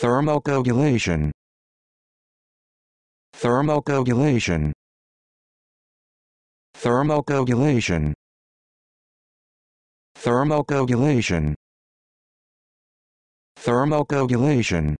Thermocoagulation. Thermocoagulation. Thermocoagulation. Thermocoagulation. Thermocoagulation.